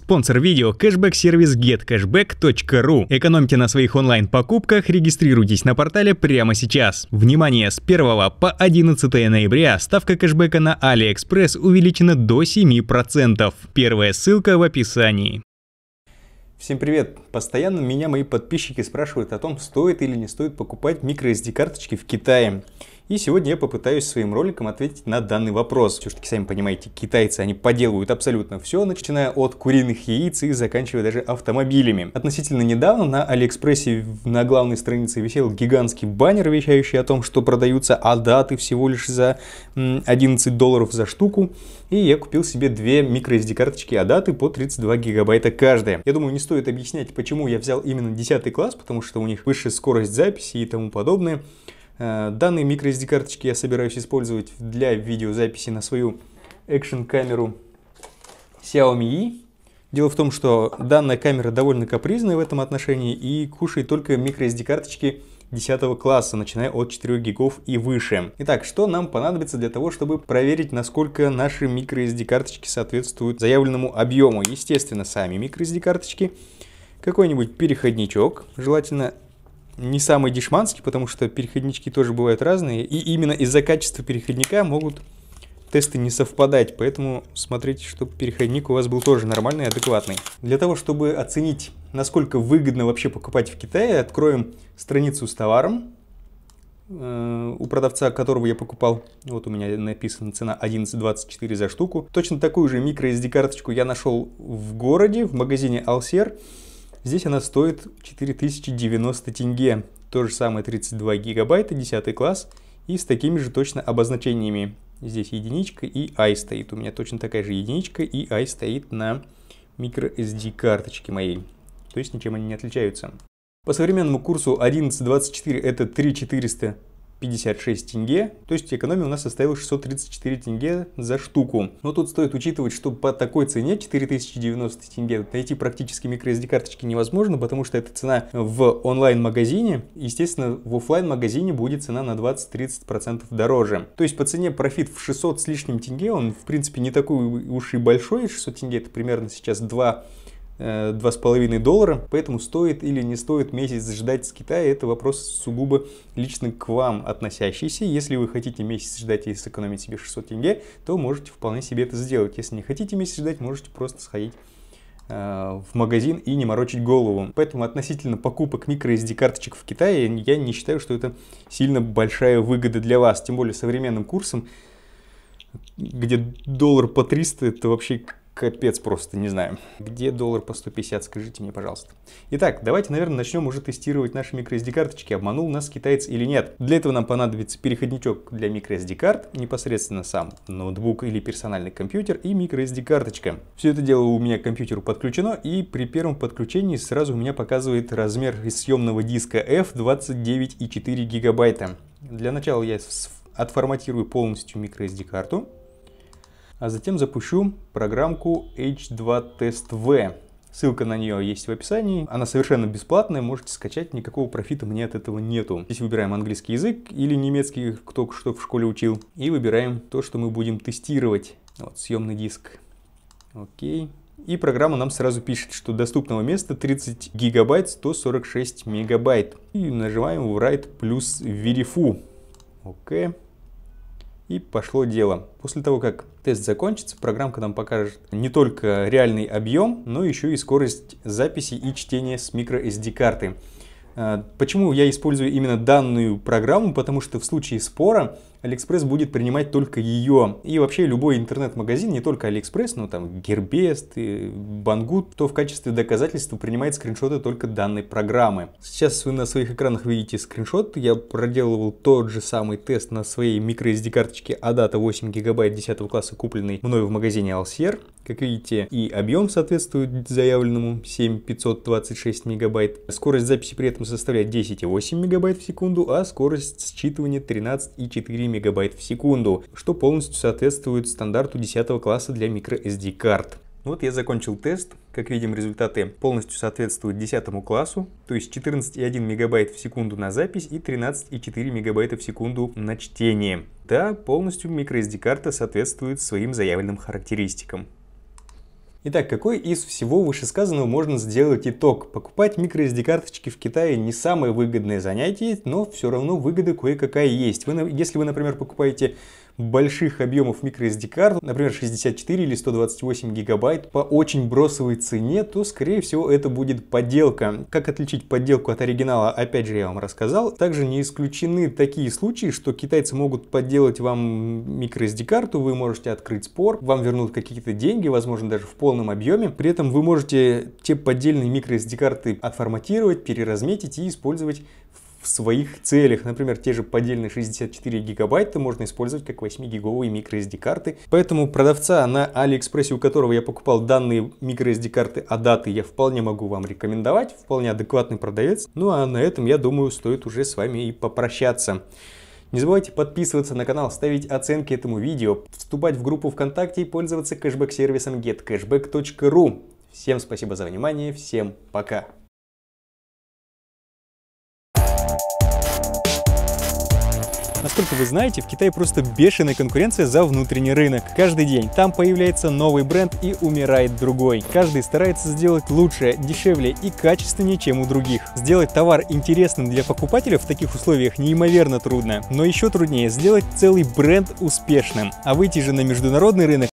Спонсор видео – кэшбэк-сервис getcashback.ru. Экономьте на своих онлайн-покупках, регистрируйтесь на портале прямо сейчас. Внимание, с 1 по 11 ноября ставка кэшбэка на AliExpress увеличена до 7%. Первая ссылка в описании. Всем привет! Постоянно меня мои подписчики спрашивают о том, стоит или не стоит покупать microSD карточки в Китае. И сегодня я попытаюсь своим роликом ответить на данный вопрос. Все-таки, сами понимаете, китайцы, они поделывают абсолютно все, начиная от куриных яиц и заканчивая даже автомобилями. Относительно недавно на Алиэкспрессе на главной странице висел гигантский баннер, вещающий о том, что продаются адаты всего лишь за 11 долларов за штуку. И я купил себе две microSD-карточки адаты по 32 гигабайта каждая. Я думаю, не стоит объяснять, почему я взял именно 10 класс, потому что у них выше скорость записи и тому подобное. Э, данные microSD карточки я собираюсь использовать для видеозаписи на свою экшен камеру Xiaomi E. Дело в том, что данная камера довольно капризная в этом отношении и кушает только microSD карточки 10 класса, начиная от 4 гигов и выше. Итак, что нам понадобится для того, чтобы проверить, насколько наши microSD карточки соответствуют заявленному объему? Естественно, сами microSD карточки, какой-нибудь переходничок, желательно не самый дешманский, потому что переходнички тоже бывают разные, и именно из-за качества переходника могут тесты не совпадать, поэтому смотрите, чтобы переходник у вас был тоже нормальный и адекватный. Для того, чтобы оценить, насколько выгодно вообще покупать в Китае, откроем страницу с товаром, э, у продавца, которого я покупал, вот у меня написана цена 11.24 за штуку. Точно такую же microSD карточку я нашел в городе, в магазине Alser. Здесь она стоит 4090 тенге. То же самое 32 гигабайта, 10 класс и с такими же точно обозначениями. Здесь единичка и i стоит. У меня точно такая же единичка и i стоит на microSD карточке моей. То есть ничем они не отличаются. По современному курсу 11.24 это 3400 56 тенге, то есть экономия у нас составила 634 тенге за штуку. Но тут стоит учитывать, что по такой цене 4090 тенге найти практически microSD карточки невозможно, потому что эта цена в онлайн-магазине, естественно, в офлайн магазине будет цена на 20-30% дороже. То есть по цене профит в 600 с лишним тенге, он в принципе не такой уж и большой, 600 тенге это примерно сейчас 2 2,5 э, доллара, поэтому стоит или не стоит месяц ждать с Китая, это вопрос сугубо лично к вам относящийся. Если вы хотите месяц ждать и сэкономить себе 600 тенге, то можете вполне себе это сделать. Если не хотите месяц ждать, можете просто сходить э, в магазин и не морочить голову. Поэтому относительно покупок microSD карточек в Китае я не считаю, что это сильно большая выгода для вас. Тем более современным курсом, где доллар по 300, это вообще капец просто, не знаю. Где доллар по 150, скажите мне, пожалуйста. Итак, давайте, наверное, начнем уже тестировать наши microSD карточки, обманул нас китаец или нет. Для этого нам понадобится переходничок для microSD карт, непосредственно сам ноутбук или персональный компьютер и microSD карточка. Все это дело у меня к компьютеру подключено и при первом подключении сразу у меня показывает размер съемного диска F 29,4 гигабайта. Для начала я отформатирую полностью microSD карту. А затем запущу программку H2TestV. Ссылка на нее есть в описании. Она совершенно бесплатная, можете скачать, никакого профита мне от этого нету. Здесь выбираем английский язык или немецкий, кто что в школе учил. И выбираем то, что мы будем тестировать. Вот, съемный диск. Окей. И программа нам сразу пишет, что доступного места 30 гигабайт 146 мегабайт. И нажимаем в write плюс верифу. Окей. Okay. И пошло дело. После того, как тест закончится, программка нам покажет не только реальный объем, но еще и скорость записи и чтения с microSD карты. Э, почему я использую именно данную программу? Потому что в случае спора Алиэкспресс будет принимать только ее. И вообще любой интернет-магазин, не только Алиэкспресс, но там Гербест, и Бангут, то в качестве доказательства принимает скриншоты только данной программы. Сейчас вы на своих экранах видите скриншот. Я проделывал тот же самый тест на своей microSD карточке ADATA 8 гигабайт 10 класса, купленной мной в магазине Alsier. Как видите, и объем соответствует заявленному 7526 мегабайт. Скорость записи при этом составляет 10,8 мегабайт в секунду, а скорость считывания 13,4 мегабайт в секунду, что полностью соответствует стандарту 10 класса для microSD карт. Ну вот я закончил тест. Как видим, результаты полностью соответствуют 10 классу, то есть 14,1 мегабайт в секунду на запись и 13,4 мегабайта в секунду на чтение. Да, полностью microSD карта соответствует своим заявленным характеристикам. Итак, какой из всего вышесказанного можно сделать итог? Покупать microSD карточки в Китае не самое выгодное занятие, но все равно выгода кое-какая есть. Вы, если вы, например, покупаете больших объемов microSD-карт, например, 64 или 128 гигабайт, по очень бросовой цене, то, скорее всего, это будет подделка. Как отличить подделку от оригинала, опять же, я вам рассказал. Также не исключены такие случаи, что китайцы могут подделать вам microSD-карту, вы можете открыть спор, вам вернут какие-то деньги, возможно, даже в полном объеме. При этом вы можете те поддельные microSD-карты отформатировать, переразметить и использовать в в своих целях. Например, те же поддельные 64 гигабайта можно использовать как 8-гиговые microSD карты. Поэтому продавца на Алиэкспрессе, у которого я покупал данные microSD карты, а даты я вполне могу вам рекомендовать. Вполне адекватный продавец. Ну а на этом, я думаю, стоит уже с вами и попрощаться. Не забывайте подписываться на канал, ставить оценки этому видео, вступать в группу ВКонтакте и пользоваться кэшбэк-сервисом getcashback.ru. Всем спасибо за внимание, всем пока! Насколько вы знаете, в Китае просто бешеная конкуренция за внутренний рынок. Каждый день там появляется новый бренд и умирает другой. Каждый старается сделать лучше, дешевле и качественнее, чем у других. Сделать товар интересным для покупателя в таких условиях неимоверно трудно, но еще труднее сделать целый бренд успешным. А выйти же на международный рынок